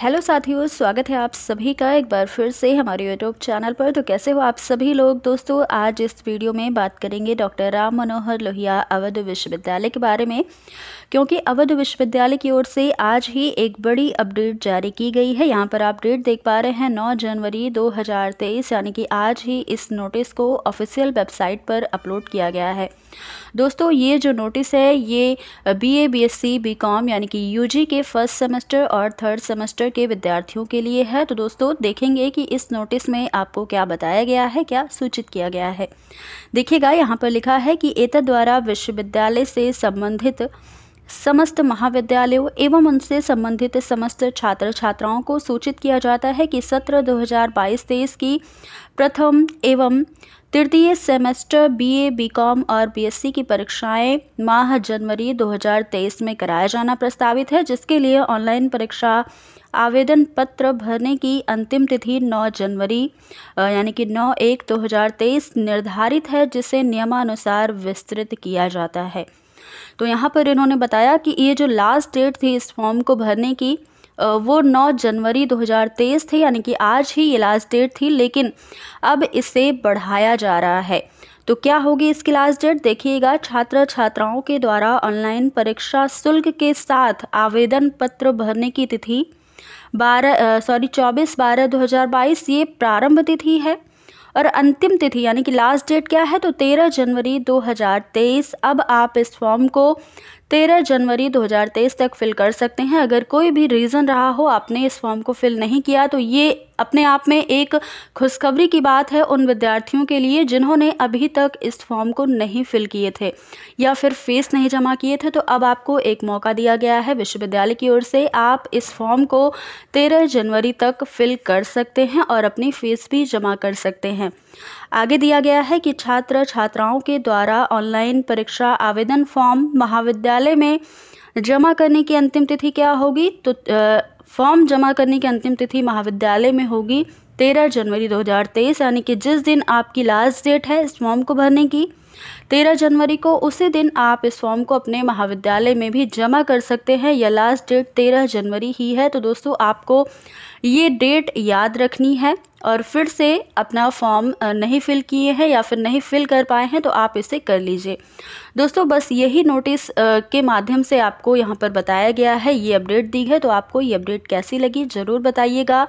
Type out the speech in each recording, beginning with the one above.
hello साथियों स्वागत है आप सभी का एक बार फिर से हमारे यूट्यूब चैनल पर तो कैसे हो आप सभी लोग दोस्तों आज इस वीडियो में बात करेंगे डॉक्टर राम मनोहर लोहिया अवध विश्वविद्यालय के बारे में क्योंकि अवध विश्वविद्यालय की ओर से आज ही एक बड़ी अपडेट जारी की गई है यहाँ पर आप डेट देख पा रहे हैं नौ जनवरी दो यानी कि आज ही इस नोटिस को ऑफिशियल वेबसाइट पर अपलोड किया गया है दोस्तों ये जो नोटिस है ये B A B S C B com यानी कि यू के फर्स्ट सेमेस्टर और थर्ड सेमेस्टर सेमेस्टर के विद्यार्थियों के लिए है तो दोस्तों देखेंगे कि इस नोटिस में आपको क्या बताया गया है क्या सूचित किया गया है देखिएगा यहाँ पर लिखा है कि एतद द्वारा विश्वविद्यालय से संबंधित समस्त महाविद्यालयों एवं उनसे संबंधित समस्त छात्र छात्राओं को सूचित किया जाता है कि सत्र 2022-23 की प्रथम एवं तृतीय सेमेस्टर बीए, बीकॉम और बीएससी की परीक्षाएं माह जनवरी 2023 में कराया जाना प्रस्तावित है जिसके लिए ऑनलाइन परीक्षा आवेदन पत्र भरने की अंतिम तिथि 9 जनवरी यानी कि 9 एक 2023 निर्धारित है जिसे नियमानुसार विस्तृत किया जाता है तो यहाँ पर इन्होंने बताया कि ये जो लास्ट डेट थी इस फॉर्म को भरने की वो 9 जनवरी 2023 थी यानी कि आज ही ये लास्ट डेट थी लेकिन अब इसे बढ़ाया जा रहा है तो क्या होगी इसकी लास्ट डेट देखिएगा छात्र छात्राओं के द्वारा ऑनलाइन परीक्षा शुल्क के साथ आवेदन पत्र भरने की तिथि बारह सॉरी चौबीस बारह दो हज़ार बाईस ये प्रारंभ तिथि है और अंतिम तिथि यानी कि लास्ट डेट क्या है तो तेरह जनवरी 2023 अब आप इस फॉर्म को तेरह जनवरी 2023 तक फिल कर सकते हैं अगर कोई भी रीज़न रहा हो आपने इस फॉर्म को फिल नहीं किया तो ये अपने आप में एक खुशखबरी की बात है उन विद्यार्थियों के लिए जिन्होंने अभी तक इस फॉर्म को नहीं फिल किए थे या फिर फीस नहीं जमा किए थे तो अब आपको एक मौका दिया गया है विश्वविद्यालय की ओर से आप इस फॉर्म को तेरह जनवरी तक फिल कर सकते हैं और अपनी फीस भी जमा कर सकते हैं आगे दिया गया है कि छात्र छात्राओं के द्वारा ऑनलाइन परीक्षा आवेदन फॉर्म महाविद्यालय कार्यालय में जमा करने की अंतिम तिथि क्या होगी तो फॉर्म जमा करने की अंतिम तिथि महाविद्यालय में होगी तेरह जनवरी तेईस यानी कि जिस दिन आपकी लास्ट डेट है इस फॉर्म को भरने की तेरह जनवरी को उसी दिन आप इस फॉर्म को अपने महाविद्यालय में भी जमा कर सकते हैं यह लास्ट डेट तेरह जनवरी ही है तो दोस्तों आपको ये डेट याद रखनी है और फिर से अपना फॉर्म नहीं फिल किए हैं या फिर नहीं फिल कर पाए हैं तो आप इसे कर लीजिए दोस्तों बस यही नोटिस के माध्यम से आपको यहाँ पर बताया गया है ये अपडेट दी है तो आपको ये अपडेट कैसी लगी ज़रूर बताइएगा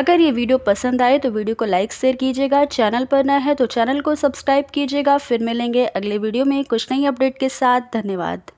अगर ये वीडियो पसंद आए तो वीडियो को लाइक शेयर कीजिएगा चैनल पर न है तो चैनल को सब्सक्राइब कीजिएगा फिर मिलेंगे अगले वीडियो में कुछ नई अपडेट के साथ धन्यवाद